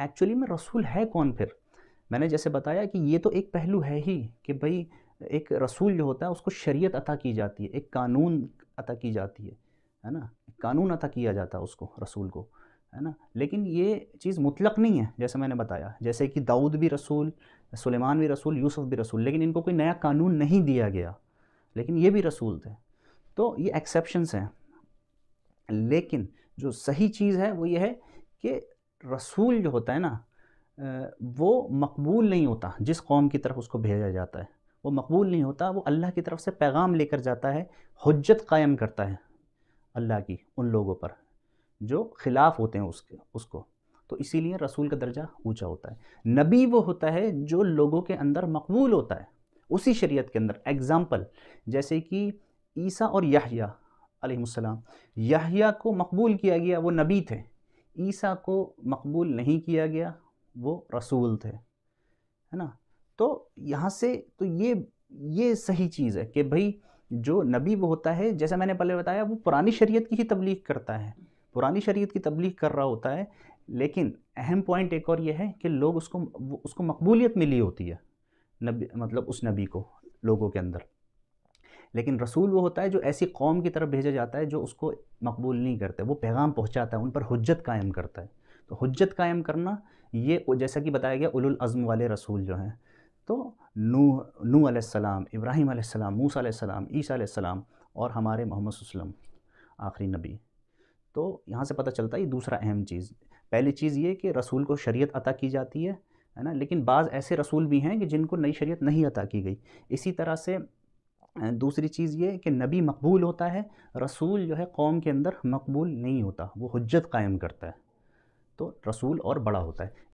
actually में रसूल है कौन फिर मैंने जैसे बताया कि ये तो एक पहलू है ही कि भाई एक रसूल जो होता है उसको शरीयत अता की जाती है एक कानून अता की जाती है है ना कानून अता किया जाता है उसको रसूल को है ना लेकिन ये चीज़ मुतलक नहीं है जैसे मैंने बताया जैसे कि दाऊद भी रसूल सुलेमान भी रसूल यूसुफ भी रसूल लेकिन इनको कोई नया कानून नहीं दिया गया लेकिन ये भी रसूल थे तो ये एक्सेप्शन्स हैं लेकिन जो सही चीज़ है वो ये है कि रसूल जो होता है ना वो मकबूल नहीं होता जिस कौम की तरफ उसको भेजा जाता है वो मकबूल नहीं होता वो अल्लाह की तरफ से पैगाम लेकर जाता है हजत कायम करता है अल्लाह की उन लोगों पर जो खिलाफ होते हैं उसके उसको तो इसीलिए रसूल का दर्जा ऊंचा होता है नबी वो होता है जो लोगों के अंदर मकबूल होता है उसी शरीयत के अंदर एग्ज़ाम्पल जैसे कि ईसा और याहिया अलैहिस्सलाम याहिया को मकबूल किया गया वो नबी थे ईसा को मकबूल नहीं किया गया वो रसूल थे है ना तो यहाँ से तो ये ये सही चीज़ है कि भाई जो नबी वो होता है जैसे मैंने पहले बताया वो पुरानी शरीयत की ही तबलीग करता है पुरानी शरीयत की तबलीग कर रहा होता है लेकिन अहम पॉइंट एक और ये है कि लोग उसको उसको मकबूलियत मिली होती है नबी मतलब उस नबी को लोगों के अंदर लेकिन रसूल वो होता है जो ऐसी कौम की तरफ भेजा जाता है जो उसको मकबूल नहीं करते वो पैगाम पहुँचाता है उन पर हजत कायम करता है तो हजत कायम करना ये जैसा कि बताया गया उलुलज़म वाले रसूल जो हैं तो नू नू आसमाम इब्राहिम आसमाम मूसा आसमाम ईसा आसमाम और हमारे मोहम्मद वसलम आखिरी नबी तो यहाँ से पता चलता है ये दूसरा अहम चीज़ पहली चीज़ ये कि रसूल को शरीयत अता की जाती है है ना लेकिन बाज़ ऐसे रसूल भी हैं कि जिनको नई शरीयत नहीं अता की गई इसी तरह से दूसरी चीज़ ये कि नबी मकबूल होता है रसूल जो है कौम के अंदर मकबूल नहीं होता वो हजत कायम करता है तो रसूल और बड़ा होता है